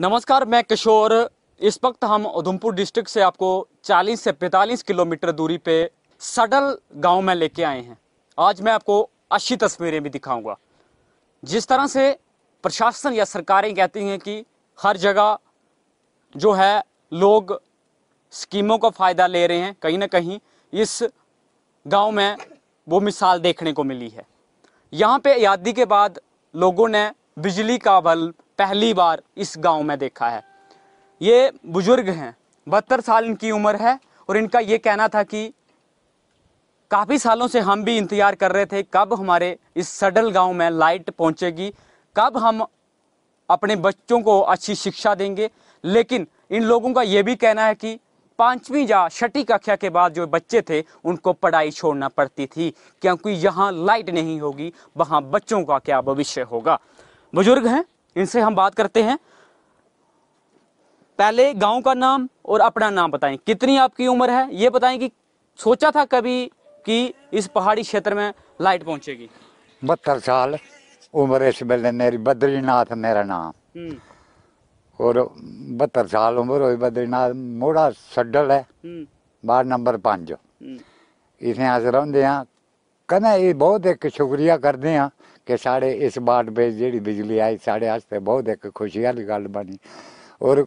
नमस्कार मैं किशोर इस वक्त हम उधमपुर डिस्ट्रिक्ट से आपको 40 से 45 किलोमीटर दूरी पे सडल गांव में लेके आए हैं आज मैं आपको अच्छी तस्वीरें भी दिखाऊंगा जिस तरह से प्रशासन या सरकारें कहती हैं कि हर जगह जो है लोग स्कीमों का फ़ायदा ले रहे हैं कहीं ना कहीं इस गांव में वो मिसाल देखने को मिली है यहाँ पे आज़ादी के बाद लोगों ने बिजली का बल्ब पहली बार इस गांव में देखा है ये बुजुर्ग हैं बहत्तर साल इनकी उम्र है और इनका ये कहना था कि काफ़ी सालों से हम भी इंतज़ार कर रहे थे कब हमारे इस सडल गांव में लाइट पहुंचेगी कब हम अपने बच्चों को अच्छी शिक्षा देंगे लेकिन इन लोगों का ये भी कहना है कि पाँचवीं या छठी कक्षा के बाद जो बच्चे थे उनको पढ़ाई छोड़ना पड़ती थी क्योंकि यहाँ लाइट नहीं होगी वहाँ बच्चों का क्या भविष्य होगा बुजुर्ग हैं इनसे हम बात करते हैं पहले गांव का नाम और अपना नाम बताएं कितनी आपकी उम्र है ये बताएं कि सोचा था कभी कि इस पहाड़ी क्षेत्र में लाइट पहुंचेगी बहत्तर साल उम्र इस बेले मेरी बद्रीनाथ मेरा नाम हम्म। और बहत्तर साल उम्र हुई बद्रीनाथ मोड़ा सड्डल है हम्म। बार नंबर पांच हम्म। इतने अस रहा कहीं बहुत एक शुक्रिया करते हैं कि साढ़े इस बार पे जेह्ड़ी बिजली आई साढ़े आस्तै बहुत इक खुशी आह्ली गल्ल बनी होर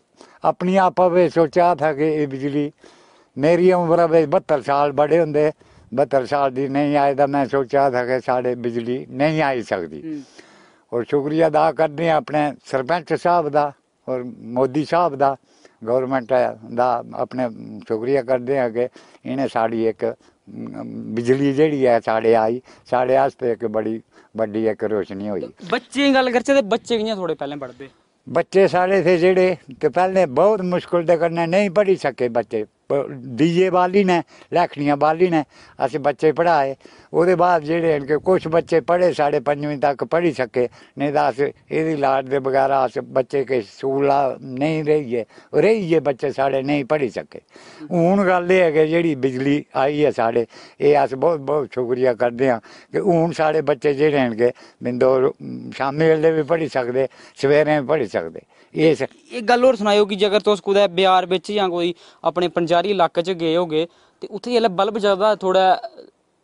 अपनी आपा बिच सोचा था कि एह् बिजली मेरी उमरा बिच बह्त्तर साल बड़े होंदे बह्त्तर साल दी नेईं आए तां मैं सोचा था कि साढ़े बिजली नेईं आई सकदी हम्म। और शुक्रिया अदा करने अपने सरपैंच साह्ब दा होर मोदी साहब दा ਗਵਰਨਮੈਂਟ ਦਾ ਆਪਣੇ ਸ਼ੁਕਰੀਆ ਕਰਦੇ ਹਾਂ ਕਿ ਇਹਨੇ ਸਾਡੀ ਇੱਕ ਬਿਜਲੀ ਜਿਹੜੀ ਹੈ ਸਾਡੇ ਆਈ ਸਾਡੇ ਆਸਤੇ ਇੱਕ ਬੜੀ ਵੱਡੀ ਇੱਕ ਰੋਸ਼ਨੀ ਹੋਈ ਬੱਚੇ ਗੱਲ ਕਰਦੇ ਤੇ ਬੱਚੇ ਕਿੰਨੇ ਥੋੜੇ ਪਹਿਲਾਂ ਪੜਦੇ ਬੱਚੇ ਸਾਡੇ ਸੇ ਜਿਹੜੇ ਤੇ ਪਹਿਲੇ ਬਹੁਤ ਮੁਸ਼ਕਲ ਦੇ ਕਰਨੇ ਨਹੀਂ ਪੜੀ ਸਕੇ ਬੱਚੇ ਡੀਜੇ ਬਾਲੀਨੇ ਲੈਖਣੀਆਂ ਨੇ ਅਸੀਂ ਬੱਚੇ ਪੜਾਏ ਉਹਦੇ ਬਾਅਦ ਜਿਹੜੇ ਹਨ ਕਿ ਕੁਝ ਬੱਚੇ ਪੜੇ ਸਾਡੇ ਪੰਜਵੀਂ ਤੱਕ ਪੜੀ ਸਕੇ ਨਹੀਂ ਤਾਂ ਅਸੀਂ ਇਹਦੀ ਲਾੜ ਦੇ ਬਗੈਰ ਆਸ ਬੱਚੇ ਕੇ ਸੂਲਾ ਨਹੀਂ ਰਹੀਏ ਰਹੀਏ ਬੱਚੇ ਸਾਡੇ ਨਹੀਂ ਪੜੀ ਸਕੇ ਹੁਣ ਗੱਲ ਇਹ ਹੈ ਕਿ ਜਿਹੜੀ ਬਿਜਲੀ ਆਈ ਹੈ ਸਾਡੇ ਇਹ ਅਸੀਂ ਬਹੁਤ ਬਹੁਤ ਸ਼ੁਕਰੀਆ ਕਰਦੇ ਹਾਂ ਕਿ ਹੁਣ ਸਾਡੇ ਬੱਚੇ ਜਿਹੜੇ ਹਨ ਹਨਗੇ ਬਿੰਦੋ ਸ਼ਾਮੇ ਵੇਲੇ ਵੀ ਪੜੀ ਸਕਦੇ ਸਵੇਰੇ ਵੀ ਪੜੀ ਸਕਦੇ ਇਹ ਇਹ ਗੱਲ ਹੋਰ ਸੁਣਾਇਓ ਕਿ ਜੇਕਰ ਤੁਸੀਂ ਕੁਦਾ ਬਿਆਰ ਵਿੱਚ ਜਾਂ ਕੋਈ ਆਪਣੇ ਪੰਜਾਬ ਸ਼ਹਿਰੀ ਇਲਾਕੇ 'ਚ ਗਏ ਹੋਗੇ ਤੇ ਉੱਥੇ ਇਹ ਬਲਬ ਜ਼ਿਆਦਾ ਥੋੜਾ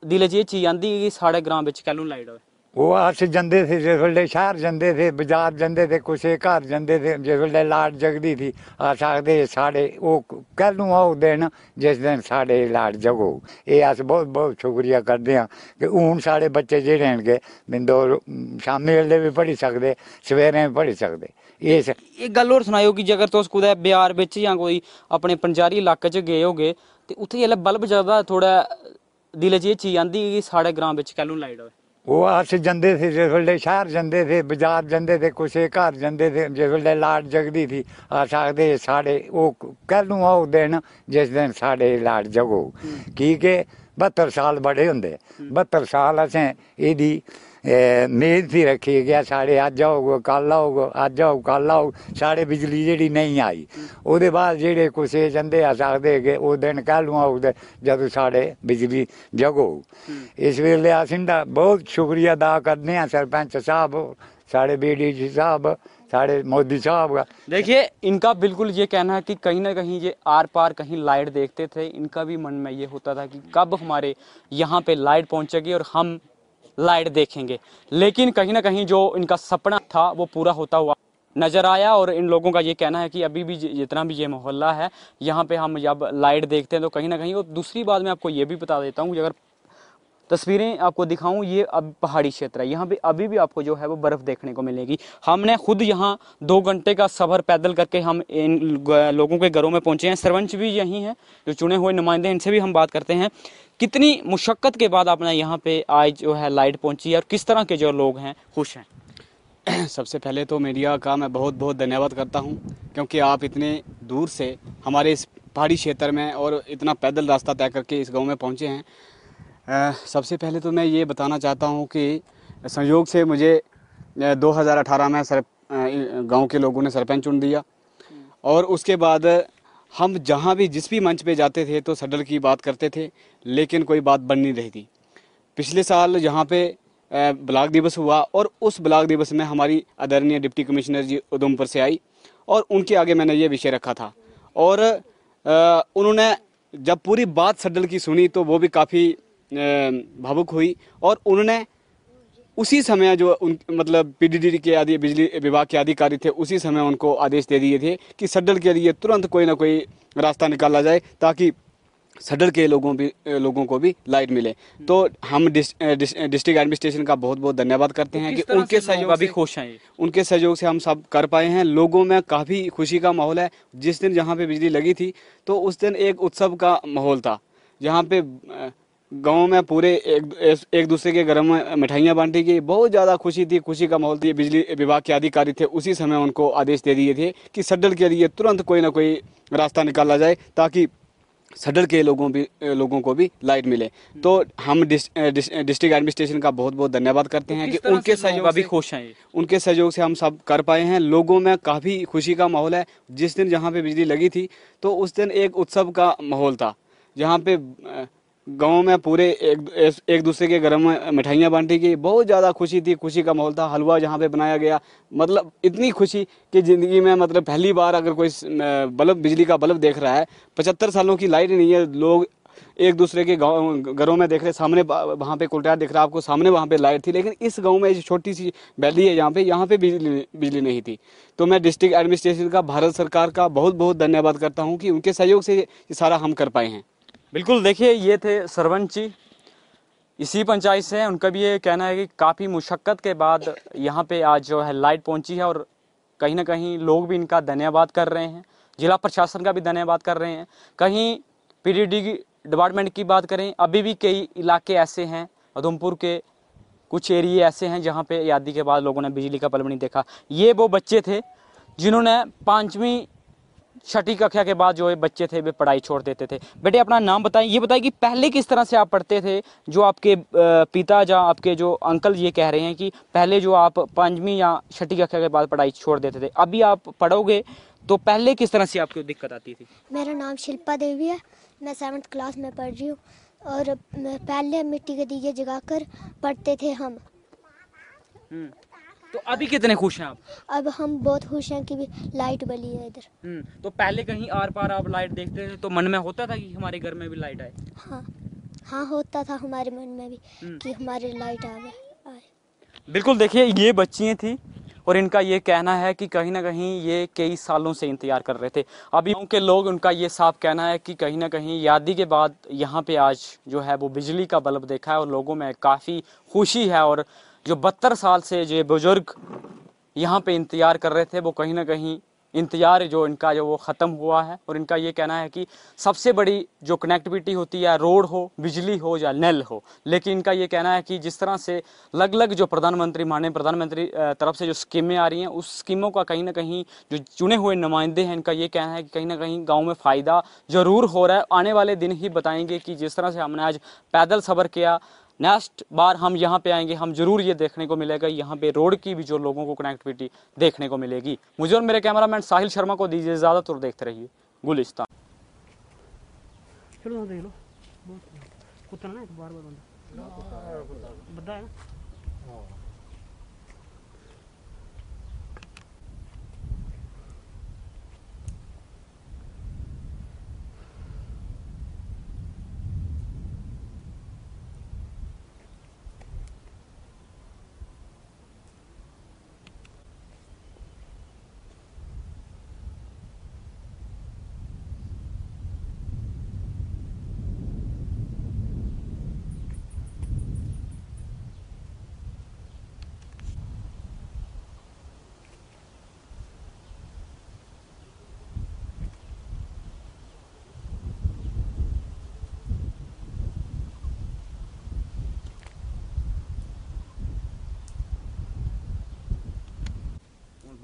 ਦਿਲ 'ਚ ਇਹ ਚੀਜ਼ ਆਂਦੀ ਕਿ ਸਾਡੇ ਗ੍ਰਾਮ ਵਿੱਚ ਕੱਲ ਨੂੰ ਲਾਈਟ ਹੋਵੇ ਉਹ ਅਸੀਂ ਜਾਂਦੇ ਸੀ ਜਿਸ ਵੇਲੇ ਸ਼ਹਿਰ ਜਾਂਦੇ ਸੀ ਬਾਜ਼ਾਰ ਜਾਂਦੇ ਸੀ ਕੁਛੇ ਘਰ ਜਾਂਦੇ ਸੀ ਜਿਸ ਵੇਲੇ ਲਾਟ ਜਗਦੀ ਸੀ ਆ ਸਕਦੇ ਸਾਡੇ ਉਹ ਕੱਲ ਨੂੰ ਆਉ ਦੇਣ ਜਿਸ ਦਿਨ ਸਾਡੇ ਲਾਟ ਜਗੋ ਇਹ ਅਸੀਂ ਬਹੁਤ ਬਹੁਤ ਸ਼ੁਕਰੀਆ ਕਰਦੇ ਹਾਂ ਕਿ ਹੁਣ ਸਾਡੇ ਬੱਚੇ ਜਿਹੜੇ ਰਹਿਣਗੇ ਬਿੰਦੋ ਸ਼ਾਮੇ ਵੇਲੇ ਵੀ ਪੜ੍ਹੀ ਸਕਦੇ ਸਵੇਰੇ ਵੀ ਪੜ੍ਹੀ ਸਕਦੇ ਇਹ ਇੱਕ ਗੱਲ ਹੋਰ ਸੁਣਾਇਓ ਕਿ ਜੇਕਰ ਤੁਸੀਂ ਕੁदै ਬਿਹਾਰ ਵਿੱਚ ਜਾਂ ਕੋਈ ਆਪਣੇ ਪੰਜਾਰੀ ਇਲਾਕੇ 'ਚ ਗਏ ਹੋਗੇ ਤੇ ਉੱਥੇ ਇਹ ਬਲਬ ਜਗਦਾ ਥੋੜਾ ਦਿਲ ਜੀ ਚੀ ਆਂਦੀ ਕਿ ਸਾਡੇ ਗ੍ਰਾਮ ਵਿੱਚ ਕੈਲੂਨ ਲਾਈਟ ਹੋਵੇ ਉਹ ਆਸ ਜੰਦੇ ਸੀ ਜਿਸ ਵੇਲੇ ਸ਼ਹਿਰ ਜੰਦੇ ਸੀ ਬਾਜ਼ਾਰ ਜੰਦੇ ਸੀ ਇਹ ਘਰ ਜੰਦੇ ਸੀ ਜਿਸ ਵੇਲੇ ਲਾਟ ਜਗਦੀ ਸੀ ਆਸ ਆਖਦੇ ਸਾਡੇ ਉਹ ਕੱਲ ਨੂੰ ਆਉ ਦਿਨ ਜਿਸ ਦਿਨ ਸਾਡੇ ਲਾਟ ਜਗੋ ਕੀ ਕਿ 72 ਸਾਲ ਬੜੇ ਹੁੰਦੇ 72 ਸਾਲ ਅਸੀਂ ਇਹਦੀ मेहनत ही रखी गया साढ़े अज होग कल होग अज आओ कल आओ साढ़े बिजली जी नहीं आई ओह्दे बाद जेह्ड़े कुछ जंदे अस आखदे कि ओह् दिन कैलू आओ ते जदूं साढ़े बिजली जगो इस बेल्लै अस इं'दा बहुत शुक्रिया अदा करने आं सरपंच साहब साढ़े बी साहब साढ़े मोदी साहब का देखिए इनका बिल्कुल ये कहना है कि कहीं ना कहीं ये आर पार कहीं लाइट देखते थे इनका भी मन में ये होता था कि कब हमारे यहाँ पे लाइट पहुँचेगी और हम लाइट देखेंगे लेकिन कहीं ना कहीं जो इनका सपना था वो पूरा होता हुआ नज़र आया और इन लोगों का ये कहना है कि अभी भी जितना भी ये मोहल्ला है यहाँ पे हम जब लाइट देखते हैं तो कहीं ना कहीं और दूसरी बात मैं आपको ये भी बता देता हूँ कि अगर तस्वीरें आपको दिखाऊं ये अब पहाड़ी क्षेत्र है यहाँ पे अभी भी आपको जो है वो बर्फ़ देखने को मिलेगी हमने खुद यहाँ दो घंटे का सफ़र पैदल करके हम इन लोगों के घरों में पहुँचे हैं सरपंच भी यहीं हैं जो चुने हुए नुमाइंदे हैं इनसे भी हम बात करते हैं कितनी मुशक्क़त के बाद आपने यहाँ पे आज जो है लाइट पहुँची और किस तरह के जो लोग हैं खुश हैं सबसे पहले तो मीडिया का मैं बहुत बहुत धन्यवाद करता हूँ क्योंकि आप इतने दूर से हमारे इस पहाड़ी क्षेत्र में और इतना पैदल रास्ता तय करके इस गाँव में पहुँचे हैं सबसे पहले तो मैं ये बताना चाहता हूँ कि संयोग से मुझे 2018 में सर गाँव के लोगों ने सरपंच चुन दिया और उसके बाद हम जहाँ भी जिस भी मंच पे जाते थे तो सडल की बात करते थे लेकिन कोई बात बन नहीं रही थी पिछले साल यहाँ पे ब्लाक दिवस हुआ और उस ब्लाक दिवस में हमारी आदरणीय डिप्टी कमिश्नर जी उधमपुर से आई और उनके आगे मैंने ये विषय रखा था और उन्होंने जब पूरी बात सडल की सुनी तो वो भी काफ़ी भावुक हुई और उन्होंने उसी समय जो उन मतलब पीडीडी के आदि बिजली विभाग के अधिकारी थे उसी समय उनको आदेश दे दिए थे कि सड्डल के लिए तुरंत कोई ना कोई रास्ता निकाला जाए ताकि सडल के लोगों भी लोगों को भी लाइट मिले तो हम डिस, डिस्ट्रिक्ट एडमिनिस्ट्रेशन का बहुत बहुत धन्यवाद करते तो हैं कि उनके सहयोग अभी खुश हैं उनके सहयोग से हम सब कर पाए हैं लोगों में काफ़ी खुशी का माहौल है जिस दिन जहाँ पे बिजली लगी थी तो उस दिन एक उत्सव का माहौल था जहाँ पे गांव में पूरे एक एक दूसरे के घर में मिठाइयाँ बांटी गई बहुत ज़्यादा खुशी थी खुशी का माहौल थी बिजली विभाग के अधिकारी थे उसी समय उनको आदेश दे दिए थे कि सड्डल के लिए तुरंत कोई ना कोई रास्ता निकाला जाए ताकि सडल के लोगों भी लोगों को भी लाइट मिले तो हम डिस्ट्रिक्ट डिस, डिस्ट्रिक्ट एडमिनिस्ट्रेशन का बहुत बहुत धन्यवाद करते हैं तो कि उनके सहयोग भी खुश हैं उनके सहयोग से हम सब कर पाए हैं लोगों में काफ़ी खुशी का माहौल है जिस दिन जहाँ पे बिजली लगी थी तो उस दिन एक उत्सव का माहौल था जहाँ पे गांव में पूरे एक एक दूसरे के घर में मिठाइयाँ बांटी गई बहुत ज़्यादा खुशी थी खुशी का माहौल था हलवा जहाँ पे बनाया गया मतलब इतनी खुशी कि ज़िंदगी में मतलब पहली बार अगर कोई बल्ब बिजली का बल्ब देख रहा है पचहत्तर सालों की लाइट नहीं है लोग एक दूसरे के गाँव घरों में देख रहे सामने वहाँ पे कुलटार दिख रहा आपको सामने वहाँ पे लाइट थी लेकिन इस गाँव में छोटी सी वैली है यहाँ पे यहाँ पे बिजली बिजली नहीं थी तो मैं डिस्ट्रिक्ट एडमिनिस्ट्रेशन का भारत सरकार का बहुत बहुत धन्यवाद करता हूँ कि उनके सहयोग से ये सारा हम कर पाए हैं बिल्कुल देखिए ये थे सरपंच जी इसी पंचायत से हैं उनका भी ये कहना है कि काफ़ी मुशक्क़त के बाद यहाँ पे आज जो है लाइट पहुँची है और कहीं ना कहीं लोग भी इनका धन्यवाद कर रहे हैं जिला प्रशासन का भी धन्यवाद कर रहे हैं कहीं पीडीडी डिपार्टमेंट की बात करें अभी भी कई इलाके ऐसे हैं उधमपुर के कुछ एरिए ऐसे हैं जहाँ पे आजादी के बाद लोगों ने बिजली का बल्ब नहीं देखा ये वो बच्चे थे जिन्होंने पाँचवीं छठी कक्षा के बाद जो है बच्चे थे वे पढ़ाई छोड़ देते थे बेटे अपना नाम बताएं ये बताएं कि पहले किस तरह से आप पढ़ते थे जो आपके पिता या आपके जो अंकल ये कह रहे हैं कि पहले जो आप पाँचवीं या छठी कक्षा के बाद पढ़ाई छोड़ देते थे अभी आप पढ़ोगे तो पहले किस तरह से आपको दिक्कत आती थी मेरा नाम शिल्पा देवी है मैं सेवन्थ क्लास में पढ़ रही हूँ और पहले मिट्टी के दीजिए जगा पढ़ते थे हम हम्म। तो अभी कितने खुश हैं आप अब हम बहुत खुश हैं कि भी लाइट बली है इधर हम्म, तो पहले कहीं आर पार आप लाइट देखते थे तो मन में होता था कि हमारे घर में भी लाइट आए हाँ हाँ होता था हमारे मन में भी हम्म। कि हमारे लाइट आ गए बिल्कुल देखिए ये बच्चियाँ थी और इनका ये कहना है कि कहीं ना कहीं ये कई सालों से इंतजार कर रहे थे अभी उनके लोग उनका ये साफ कहना है कि कहीं ना कहीं यादी के बाद यहाँ पे आज जो है वो बिजली का बल्ब देखा है और लोगों में काफ़ी खुशी है और जो बहत्तर साल से जो बुज़ुर्ग यहाँ पे इंतज़ार कर रहे थे वो कहीं ना कहीं इंतज़ार जो इनका जो वो ख़त्म हुआ है और इनका ये कहना है कि सबसे बड़ी जो कनेक्टिविटी होती है रोड हो बिजली हो या नल हो लेकिन इनका ये कहना है कि जिस तरह से अलग अलग जो प्रधानमंत्री माननीय प्रधानमंत्री तरफ से जो स्कीमें आ रही हैं उस स्कीमों का कहीं ना कहीं जो चुने हुए नुमाइंदे हैं इनका ये कहना है कि कहीं ना कहीं गाँव में फ़ायदा ज़रूर हो रहा है आने वाले दिन ही बताएंगे कि जिस तरह से हमने आज पैदल सफ़र किया नेक्स्ट बार हम यहाँ पे आएंगे हम जरूर ये देखने को मिलेगा यहाँ पे रोड की भी जो लोगों को कनेक्टिविटी देखने को मिलेगी मुझे और मेरे कैमरामैन साहिल शर्मा को दीजिए ज़्यादा तो देखते रहिए गुलिस्तान कुत्ता ना एक बार बार बंदा बंदा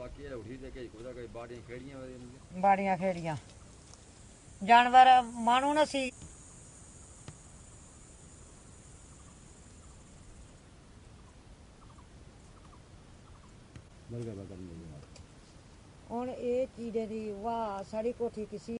जानवर मानू ना सी और ये चीजें वाह साड़ी कोठी किसी